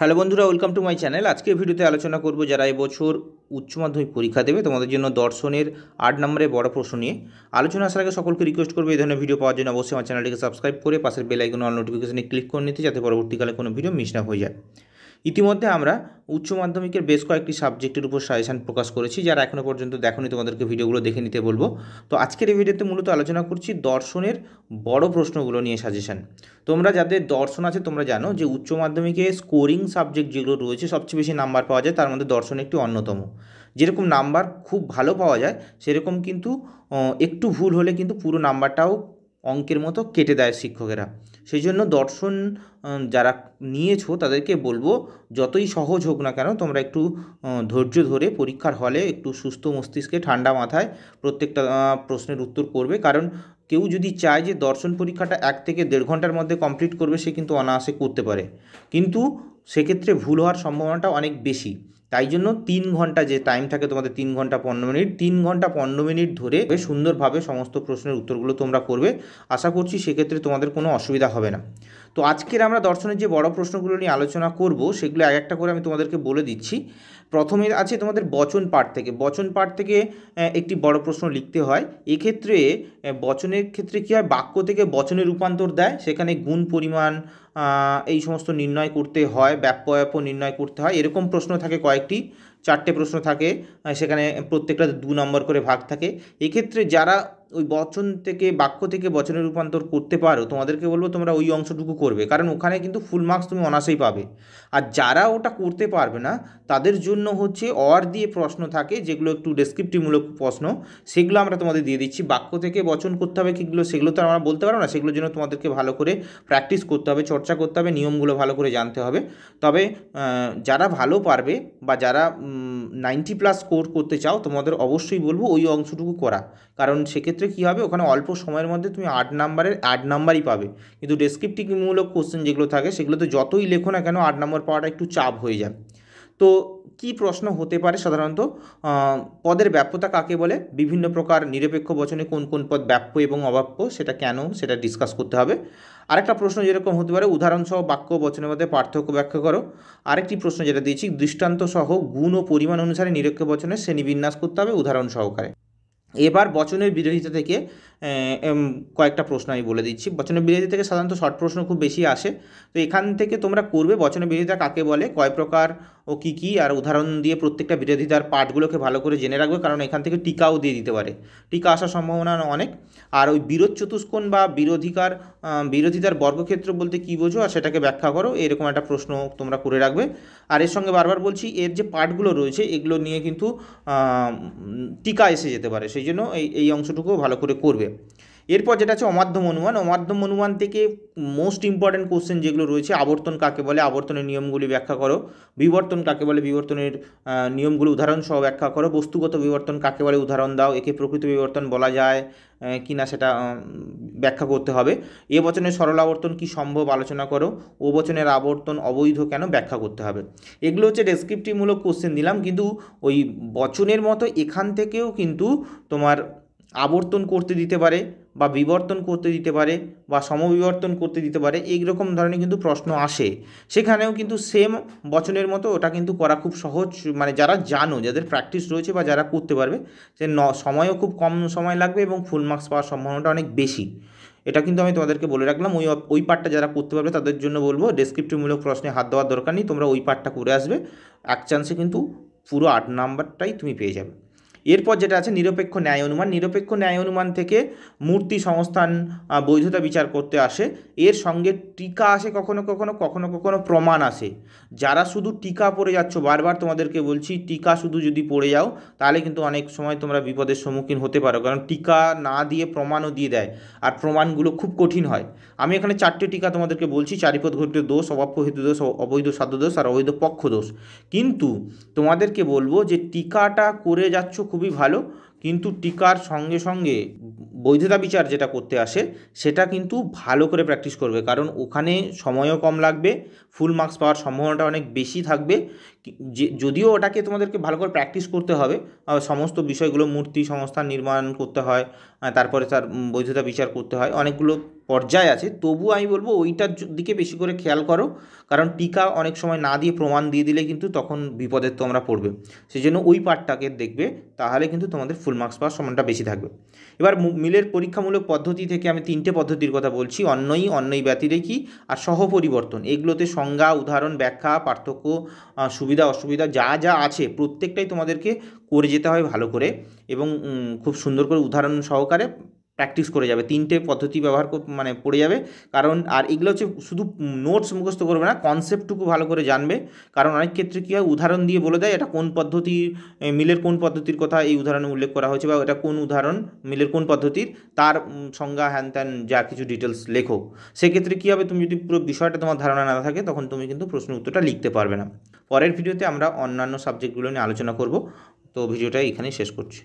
hello বন্ধুরা welcome to my channel আজকে ভিডিওতে আলোচনা করব যারা এবছর উচ্চ মাধ্যমিক পরীক্ষা দেবে তোমাদের জন্য দর্শনের আট নম্বরে বড় প্রশ্ন নিয়ে আলোচনা আসার আগে সকলকে রিকোয়েস্ট করবো এই ধরনের ভিডিও পাওয়ার জন্য অবশ্যই আমার চ্যানেলটিকে সাবস্ক্রাইব করে পাশের বেল আইকন অল নোটিফিকেশনে ক্লিক করে নিতে যাতে পরবর্তীকালে কোনো ভিডিও মিস না হয়ে যায় ইতিমধ্যে আমরা উচ্চ মাধ্যমিকের বেশ কয়েকটি সাবজেক্টের উপর সাজেশান প্রকাশ করেছি যারা এখনও পর্যন্ত দেখনি তোমাদেরকে ভিডিওগুলো দেখে নিতে বলবো তো আজকের এই ভিডিওতে মূলত আলোচনা করছি দর্শনের বড় প্রশ্নগুলো নিয়ে সাজেশান তোমরা যাদের দর্শন আছে তোমরা জানো যে উচ্চ মাধ্যমিকে স্কোরিং সাবজেক্ট যেগুলো রয়েছে সবচেয়ে বেশি নাম্বার পাওয়া যায় তার মধ্যে দর্শন একটি অন্যতম যেরকম নাম্বার খুব ভালো পাওয়া যায় সেরকম কিন্তু একটু ভুল হলে কিন্তু পুরো নাম্বারটাও অঙ্কের মতো কেটে দেয় শিক্ষকেরা সেই জন্য দর্শন যারা নিয়েছো তাদেরকে বলবো যতই সহজ হোক না কেন তোমরা একটু ধৈর্য ধরে পরীক্ষার হলে একটু সুস্থ মস্তিষ্কে ঠান্ডা মাথায় প্রত্যেকটা প্রশ্নের উত্তর করবে কারণ কেউ যদি চায় যে দর্শন পরীক্ষাটা এক থেকে দেড় ঘন্টার মধ্যে কমপ্লিট করবে সে কিন্তু অনায়াসে করতে পারে কিন্তু সেক্ষেত্রে ভুল হওয়ার সম্ভাবনাটা অনেক বেশি তাই জন্য তিন ঘন্টা যে টাইম থাকে তোমাদের তিন ঘন্টা পনেরো মিনিট তিন ঘন্টা পনেরো মিনিট ধরে সুন্দরভাবে সমস্ত প্রশ্নের উত্তরগুলো তোমরা করবে আশা করছি সেক্ষেত্রে তোমাদের কোনো অসুবিধা হবে না তো আজকের আমরা দর্শনের যে বড় প্রশ্নগুলো নিয়ে আলোচনা করব সেগুলো এক একটা করে আমি তোমাদেরকে বলে দিচ্ছি প্রথমে আছে তোমাদের বচন পাঠ থেকে বচন পাঠ থেকে একটি বড় প্রশ্ন লিখতে হয় এক্ষেত্রে বচনের ক্ষেত্রে কী হয় বাক্য থেকে বচনে রূপান্তর দেয় সেখানে গুণ পরিমাণ এই সমস্ত নির্ণয় করতে হয় ব্যাপ্যব্যাপ নির্ণয় করতে হয় এরকম প্রশ্ন থাকে কয়েকটি চারটে প্রশ্ন থাকে সেখানে প্রত্যেকটা দু নম্বর করে ভাগ থাকে এক্ষেত্রে যারা ওই বচন থেকে বাক্য থেকে বচনে রূপান্তর করতে পারো তোমাদেরকে বলবো তোমরা ওই অংশটুকু করবে কারণ ওখানে কিন্তু ফুল মার্কস তুমি অনাসেই পাবে আর যারা ওটা করতে পারবে না তাদের জন্য হচ্ছে অর দিয়ে প্রশ্ন থাকে যেগুলো একটু ডেসক্রিপটিভমূলক প্রশ্ন সেগুলো আমরা তোমাদের দিয়ে দিচ্ছি বাক্য থেকে বচন করতে হবে কিগুলো সেগুলো তো আমরা বলতে পারবো না সেগুলোর জন্য তোমাদেরকে ভালো করে প্র্যাকটিস করতে হবে চর্চা করতে হবে নিয়মগুলো ভালো করে জানতে হবে তবে যারা ভালো পারবে বা যারা নাইনটি প্লাস স্কোর করতে চাও তোমাদের অবশ্যই বলবো ওই অংশটুকু করা কারণ সেক্ষেত্রে কী হবে ওখানে অল্প সময়ের মধ্যে তুমি আট নাম্বারের আট নাম্বারই পাবে কিন্তু ডেসক্রিপটিভমূলক কোশ্চেন যেগুলো থাকে সেগুলোতে যতই লেখো না কেন আট নাম্বার পাওয়াটা একটু চাপ হয়ে যায় তো কি প্রশ্ন হতে পারে সাধারণত পদের ব্যাপ্যতা কাকে বলে বিভিন্ন প্রকার নিরপেক্ষ বচনে কোন কোন পদ ব্যাপ্য এবং অবাপ্য সেটা কেন সেটা ডিসকাস করতে হবে আরেকটা প্রশ্ন যেরকম হতে পারে উদাহরণসহ বাক্য বচনের মধ্যে পার্থক্য ব্যাখ্যা করো আরেকটি প্রশ্ন যেটা দিয়েছি দৃষ্টান্ত সহ গুণ ও পরিমাণ অনুসারে নিরপেক্ষ বচনে শ্রেণীবিন্যাস করতে হবে উদাহরণ সহকারে এবার বচনের বিরোধিতা থেকে কয়েকটা প্রশ্ন আমি বলে দিচ্ছি বচনের বিরোধিতা থেকে সাধারণত শর্ট প্রশ্ন খুব বেশি আসে তো এখান থেকে তোমরা করবে বচনের বিরোধিতা কাকে বলে কয় প্রকার ও কী কী আর উদাহরণ দিয়ে প্রত্যেকটা বিরোধিতার পার্টগুলোকে ভালো করে জেনে রাখবে কারণ এখান থেকে টিকাও দিয়ে দিতে পারে টিকা আসার সম্ভাবনা অনেক আর ওই বিরোধ চতুষ্কোণ বা বিরোধিকার বিরোধিতার বর্গক্ষেত্র বলতে কী বোঝো আর সেটাকে ব্যাখ্যা করো এরকম একটা প্রশ্ন তোমরা করে রাখবে আর এর সঙ্গে বারবার বলছি এর যে পার্টগুলো রয়েছে এগুলো নিয়ে কিন্তু টিকা এসে যেতে পারে সেই জন্য এই এই অংশটুকুও ভালো করে করবে এরপর যেটা আছে অমাধ্যম অনুমান অমাধ্যম অনুমান থেকে মোস্ট ইম্পর্ট্যান্ট কোশ্চেন যেগুলো রয়েছে আবর্তন কাকে বলে আবর্তনের নিয়মগুলি ব্যাখ্যা করো বিবর্তন কাকে বলে বিবর্তনের নিয়মগুলি উদাহরণ সহ ব্যাখ্যা করো বস্তুগত বিবর্তন কাকে বলে উদাহরণ দাও একে প্রকৃত বিবর্তন বলা যায় কি না সেটা ব্যাখ্যা করতে হবে এ বচনের সরল আবর্তন কি সম্ভব আলোচনা করো ও বচনের আবর্তন অবৈধ কেন ব্যাখ্যা করতে হবে এগুলো হচ্ছে ডেসক্রিপটিভমূলক কোশ্চেন দিলাম কিন্তু ওই বচনের মতো এখান থেকেও কিন্তু তোমার আবর্তন করতে দিতে পারে বা বিবর্তন করতে দিতে পারে বা সমবিবর্তন করতে দিতে পারে এইরকম ধরনের কিন্তু প্রশ্ন আসে সেখানেও কিন্তু সেম বচনের মতো ওটা কিন্তু করা খুব সহজ মানে যারা জানো যাদের প্র্যাকটিস রয়েছে বা যারা করতে পারবে যে ন সময়ও খুব কম সময় লাগবে এবং ফুল মার্কস পাওয়ার সম্ভাবনাটা অনেক বেশি এটা কিন্তু আমি তোমাদেরকে বলে রাখলাম ওই ওই পার্টটা যারা করতে পারবে তাদের জন্য বলবো ডেসক্রিপটিভমূলক প্রশ্নে হাত দেওয়ার দরকার নেই তোমরা ওই পার্টটা করে আসবে এক চান্সে কিন্তু পুরো আট নাম্বারটাই তুমি পেয়ে যাবে এরপর যেটা আছে নিরপেক্ষ ন্যায় অনুমান নিরপেক্ষ ন্যায় অনুমান থেকে মূর্তি সংস্থান বৈধতা বিচার করতে আসে এর সঙ্গে টিকা আসে কখনো কখনো কখনো কখনো প্রমাণ আসে যারা শুধু টিকা পড়ে যাচ্ছ বারবার তোমাদেরকে বলছি টিকা শুধু যদি পড়ে যাও তাহলে কিন্তু অনেক সময় তোমরা বিপদের সম্মুখীন হতে পারো কারণ টিকা না দিয়ে প্রমাণও দিয়ে দেয় আর প্রমাণগুলো খুব কঠিন হয় আমি এখানে চারটে টিকা তোমাদেরকে বলছি চারিপদ ঘটিত দোষ অবাপ্য দোষ অবৈধ সাধ্য দোষ আর অবৈধ পক্ষ দোষ কিন্তু তোমাদেরকে বলবো যে টিকাটা করে যাচ্ছ খুব খুবই ভালো কিন্তু টিকার সঙ্গে সঙ্গে বৈধতা বিচার যেটা করতে আসে সেটা কিন্তু ভালো করে প্র্যাকটিস করবে কারণ ওখানে সময়ও কম লাগবে ফুল মার্কস পাওয়ার সম্ভাবনাটা অনেক বেশি থাকবে যে যদিও ওটাকে তোমাদেরকে ভালো করে প্র্যাকটিস করতে হবে সমস্ত বিষয়গুলো মূর্তি সংস্থান নির্মাণ করতে হয় তারপরে তার বৈধতা বিচার করতে হয় অনেকগুলো পর্যায় আছে তবু আমি বলবো ওইটার দিকে বেশি করে খেয়াল করো কারণ টিকা অনেক সময় না দিয়ে প্রমাণ দিয়ে দিলে কিন্তু তখন বিপদের তোমরা পড়বে সেই জন্য ওই পার্টটাকে দেখবে তাহলে কিন্তু তোমাদের ফুল মার্কস পাওয়ার সমানটা বেশি থাকবে এবার মিলের পরীক্ষামূলক পদ্ধতি থেকে আমি তিনটে পদ্ধতির কথা বলছি অন্যই অন্যই ব্যতিরেকি আর সহ পরিবর্তন এগুলোতে সংজ্ঞা উদাহরণ ব্যাখ্যা পার্থক্য সুবিধা অসুবিধা যা যা আছে প্রত্যেকটাই তোমাদেরকে করে যেতে হয় ভালো করে এবং খুব সুন্দর করে উদাহরণ সহকারে প্র্যাকটিস করে যাবে তিনটে পদ্ধতি ব্যবহার মানে পড়ে যাবে কারণ আর এগুলো হচ্ছে শুধু নোটস মুখস্থ করবে না কনসেপ্টটুকু ভালো করে জানবে কারণ অনেক ক্ষেত্রে কী হয় উদাহরণ দিয়ে বলে দেয় এটা কোন পদ্ধতি মিলের কোন পদ্ধতির কথা এই উদাহরণে উল্লেখ করা হয়েছে বা এটা কোন উদাহরণ মিলের কোন পদ্ধতির তার সংজ্ঞা হ্যান ত্যান যা কিছু ডিটেলস লেখো সেক্ষেত্রে কী হবে তুমি যদি পুরো বিষয়টা তোমার ধারণা না থাকে তখন তুমি কিন্তু প্রশ্ন উত্তরটা লিখতে পারবে না পরের ভিডিওতে আমরা অন্যান্য সাবজেক্টগুলো নিয়ে আলোচনা করব তো ভিডিওটা এখানেই শেষ করছি